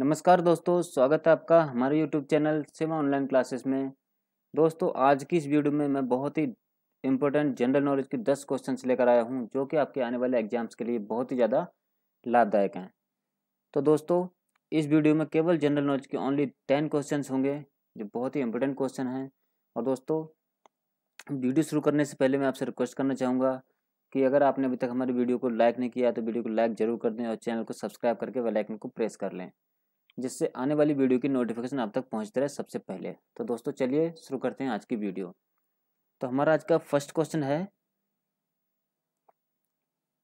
नमस्कार दोस्तों स्वागत है आपका हमारे YouTube channel Seva online classes में दोस्तों आज की इस वीडियो में मैं बहुत ही इंपॉर्टेंट जनरल नॉलेज के दस क्वेश्चन लेकर आया हूँ जो कि आपके आने वाले एग्जाम्स के लिए बहुत ही ज़्यादा लाभदायक हैं तो दोस्तों इस वीडियो में केवल जनरल नॉलेज के ओनली टेन क्वेश्चन होंगे जो बहुत ही इंपॉर्टेंट क्वेश्चन हैं और दोस्तों वीडियो शुरू करने से पहले मैं आपसे रिक्वेस्ट करना चाहूँगा कि अगर आपने अभी तक हमारी वीडियो को लाइक नहीं किया तो वीडियो को लाइक जरूर कर दें और चैनल को सब्सक्राइब करके वेलाइकन को प्रेस कर लें जिससे आने वाली वीडियो की नोटिफिकेशन आप तक पहुंचते रहे सबसे पहले तो दोस्तों चलिए शुरू करते हैं आज की वीडियो तो हमारा आज का फर्स्ट क्वेश्चन है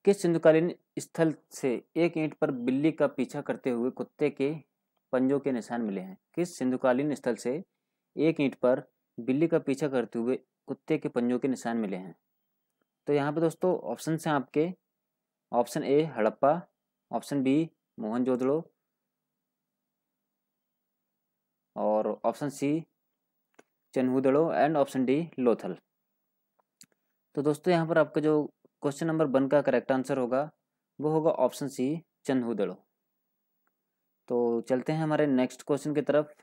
किस सिंधुकालीन स्थल से एक ईंट पर बिल्ली का पीछा करते हुए कुत्ते के पंजों के निशान मिले हैं किस सिंधुकालीन स्थल से एक ईंट पर बिल्ली का पीछा करते हुए कुत्ते के पंजों के निशान मिले हैं तो यहाँ पे दोस्तों ऑप्शन हैं आपके option A Harappa option B Mohenjodaro और option C Chanhudaro and option D Lothal तो दोस्तों यहाँ पर आपका जो क्वेश्चन नंबर वन का करेक्ट आंसर होगा वो होगा ऑप्शन सी चन्हुदड़ो तो चलते हैं हमारे नेक्स्ट क्वेश्चन की तरफ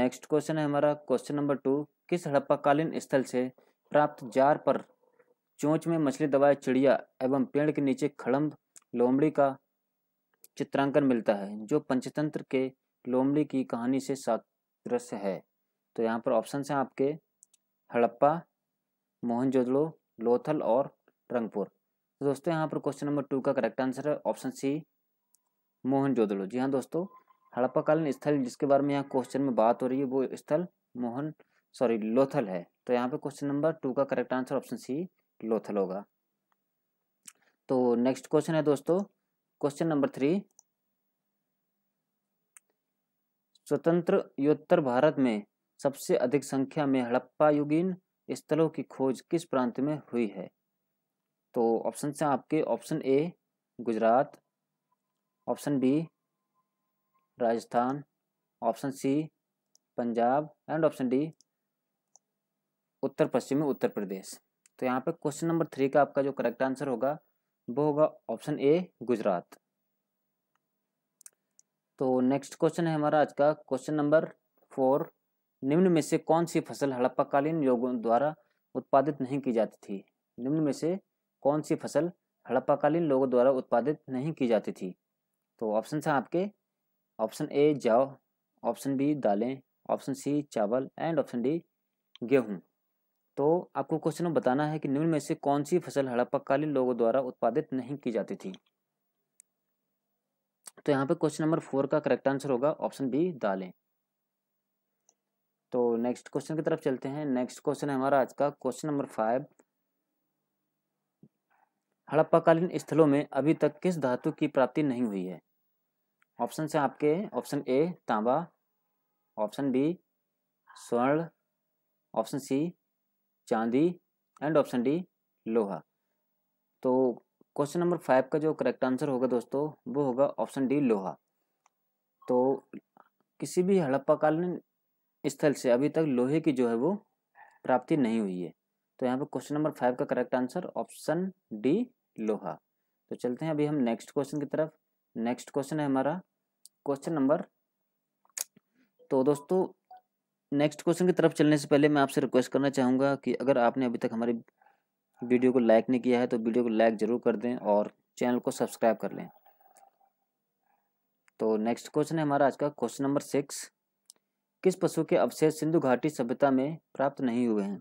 नेक्स्ट क्वेश्चन है हमारा क्वेश्चन नंबर टू किस हड़प्पाकालीन स्थल से प्राप्त जार पर चोंच में मछली दबाए चिड़िया एवं पेड़ के नीचे खड़म लोमड़ी का चित्रांकन मिलता है जो पंचतंत्र के लोमड़ी की कहानी से सादृश्य है तो यहाँ पर ऑप्शन हैं आपके हड़प्पा मोहनजोदड़ो लोथल और रंगपुर तो दोस्तों यहाँ पर क्वेश्चन नंबर टू का करेक्ट आंसर है ऑप्शन सी मोहनजोदड़ो जी हाँ दोस्तों हड़प्पाकालीन स्थल जिसके बारे में यहाँ क्वेश्चन में बात हो रही है वो स्थल मोहन सॉरी लोथल है तो यहाँ पर क्वेश्चन नंबर टू का correct answer option C Lothal होगा तो नेक्स्ट क्वेश्चन है दोस्तों क्वेश्चन नंबर थ्री स्वतंत्र उत्तर भारत में सबसे अधिक संख्या में हड़प्पा युगीन स्थलों की खोज किस प्रांत में हुई है तो ऑप्शन से आपके option A Gujarat option B Rajasthan option C Punjab and option D उत्तर पश्चिम में उत्तर प्रदेश तो यहाँ पे क्वेश्चन नंबर थ्री का आपका जो करेक्ट आंसर होगा वो होगा ऑप्शन ए गुजरात तो नेक्स्ट क्वेश्चन है हमारा आज का क्वेश्चन नंबर फोर निम्न में से कौन सी फसल हड़प्पाकालीन लोगों द्वारा उत्पादित नहीं की जाती थी निम्न में से कौन सी फसल हड़प्पाकालीन लोगों द्वारा उत्पादित नहीं की जाती थी तो ऑप्शन हैं आपके ऑप्शन ए जाओ ऑप्शन बी दालें ऑप्शन सी चावल एंड ऑप्शन डी गेहूँ तो आपको क्वेश्चन बताना है कि निम्न में से कौन सी फसल हड़प्पाकालीन लोगों द्वारा उत्पादित नहीं की जाती थी तो यहाँ पे क्वेश्चन नंबर फोर का करेक्ट आंसर होगा ऑप्शन बी दालें तो नेक्स्ट क्वेश्चन की तरफ चलते हैं नेक्स्ट क्वेश्चन है हमारा आज का क्वेश्चन नंबर फाइव हड़प्पाकालीन स्थलों में अभी तक किस धातु की प्राप्ति नहीं हुई है ऑप्शन से आपके ऑप्शन ए तांबा ऑप्शन बी स्वर्ण ऑप्शन सी चांदी एंड ऑप्शन डी लोहा तो क्वेश्चन नंबर फाइव का जो करेक्ट आंसर होगा दोस्तों वो होगा ऑप्शन डी लोहा तो किसी भी हड़प्पाकालीन स्थल से अभी तक लोहे की जो है वो प्राप्ति नहीं हुई है तो यहाँ पे क्वेश्चन नंबर फाइव का करेक्ट आंसर ऑप्शन डी लोहा तो चलते हैं अभी हम नेक्स्ट क्वेश्चन की तरफ नेक्स्ट क्वेश्चन है हमारा क्वेश्चन नंबर तो दोस्तों नेक्स्ट क्वेश्चन की तरफ चलने से पहले मैं आपसे रिक्वेस्ट करना चाहूँगा कि अगर आपने अभी तक हमारी वीडियो को लाइक नहीं किया है तो वीडियो को लाइक ज़रूर कर दें और चैनल को सब्सक्राइब कर लें तो नेक्स्ट क्वेश्चन है हमारा आज का क्वेश्चन नंबर सिक्स किस पशु के अवशेष सिंधु घाटी सभ्यता में प्राप्त नहीं हुए हैं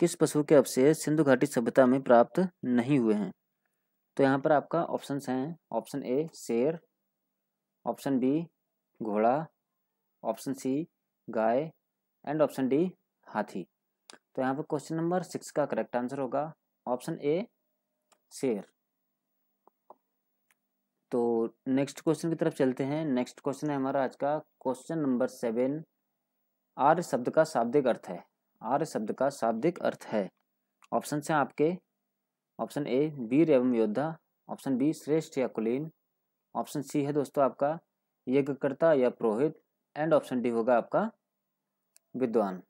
किस पशु के अवशेष सिंधु घाटी सभ्यता में प्राप्त नहीं हुए हैं तो यहाँ पर आपका ऑप्शन हैं ऑप्शन ए शेर ऑप्शन बी घोड़ा ऑप्शन सी गाय एंड ऑप्शन डी हाथी तो यहाँ पर क्वेश्चन नंबर सिक्स का करेक्ट आंसर होगा ऑप्शन ए शेर तो नेक्स्ट क्वेश्चन की तरफ चलते हैं नेक्स्ट क्वेश्चन है हमारा आज का क्वेश्चन नंबर सेवन आर्य शब्द का शाब्दिक अर्थ है आर्य शब्द का शाब्दिक अर्थ है ऑप्शन हैं आपके ऑप्शन ए वीर एवं योद्धा ऑप्शन बी श्रेष्ठ या कुलीन ऑप्शन सी है दोस्तों आपका यज्ञकर्ता या पुरोहित एंड ऑप्शन डी होगा आपका विद्वान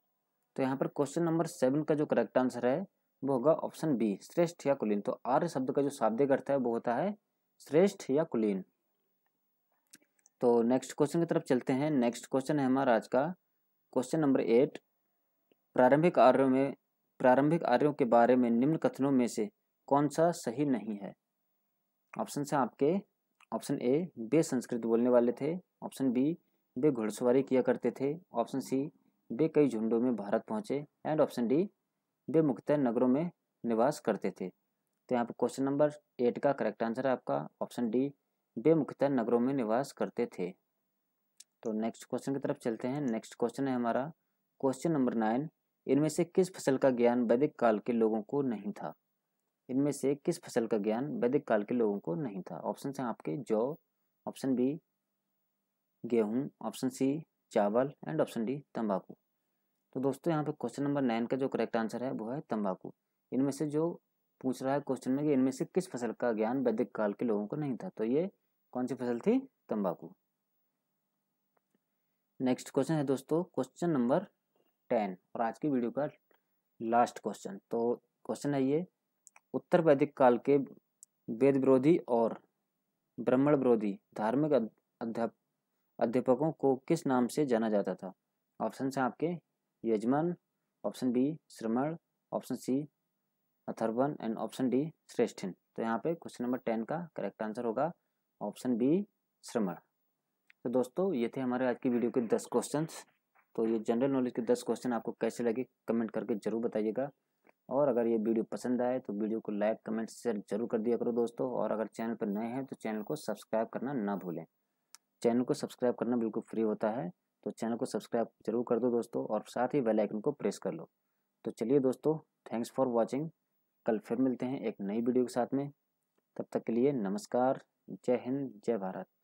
तो यहाँ पर क्वेश्चन नंबर सेवन का जो करेक्ट आंसर है वो होगा ऑप्शन बी श्रेष्ठ या कुलीन तो आर्य शब्द का जो शाब्दिक अर्थ है वो होता है श्रेष्ठ या कुलीन तो नेक्स्ट क्वेश्चन की तरफ चलते हैं नेक्स्ट क्वेश्चन है हमारा आज का क्वेश्चन नंबर एट प्रारंभिक आर्यों में प्रारंभिक आर्यों के बारे में निम्न कथनों में से कौन सा सही नहीं है ऑप्शन से आपके ऑप्शन ए बे संस्कृत बोलने वाले थे ऑप्शन बी वे घुड़सवारी किया करते थे ऑप्शन सी वे कई झुंडों में भारत पहुंचे एंड ऑप्शन डी वे मुख्यतः नगरों में निवास करते थे तो यहाँ पर क्वेश्चन नंबर एट का करेक्ट आंसर है आपका ऑप्शन डी वे मुख्यतः नगरों में निवास करते थे तो नेक्स्ट क्वेश्चन की तरफ चलते हैं नेक्स्ट क्वेश्चन है हमारा क्वेश्चन नंबर नाइन इनमें से किस फसल का ज्ञान वैदिक काल के लोगों को नहीं था इनमें से किस फसल का ज्ञान वैदिक काल के लोगों को नहीं था ऑप्शन हैं आपके जौ ऑप्शन बी गेहूं ऑप्शन सी चावल एंड ऑप्शन डी तंबाकू तो दोस्तों यहाँ पे क्वेश्चन नंबर नाइन का जो करेक्ट आंसर है वो है तंबाकू इनमें से जो पूछ रहा है क्वेश्चन में कि इनमें से किस फसल का ज्ञान वैदिक काल के लोगों को नहीं था तो ये कौन सी फसल थी तंबाकू नेक्स्ट क्वेश्चन है दोस्तों क्वेश्चन नंबर टेन और आज की वीडियो का लास्ट क्वेश्चन तो क्वेश्चन है ये उत्तर वैदिक काल के वेद विरोधी और ब्राह्मण विरोधी धार्मिक अध्याप अध्यापकों को किस नाम से जाना जाता था ऑप्शन हैं आपके यजमान ऑप्शन बी श्रमण ऑप्शन सी अथर्वन एंड ऑप्शन डी श्रेष्ठिन तो यहाँ पे क्वेश्चन नंबर टेन का करेक्ट आंसर होगा ऑप्शन बी श्रमण तो दोस्तों ये थे हमारे आज की वीडियो के दस क्वेश्चन तो ये जनरल नॉलेज के दस क्वेश्चन आपको कैसे लगे कमेंट करके जरूर बताइएगा और अगर ये वीडियो पसंद आए तो वीडियो को लाइक कमेंट शेयर जरूर कर दिया करो दोस्तों और अगर चैनल पर नए हैं तो चैनल को सब्सक्राइब करना ना भूलें चैनल को सब्सक्राइब करना बिल्कुल फ्री होता है तो चैनल को सब्सक्राइब जरूर कर दो दोस्तों और साथ ही बेल आइकन को प्रेस कर लो तो चलिए दोस्तों थैंक्स फॉर वॉचिंग कल फिर मिलते हैं एक नई वीडियो के साथ में तब तक के लिए नमस्कार जय हिंद जय भारत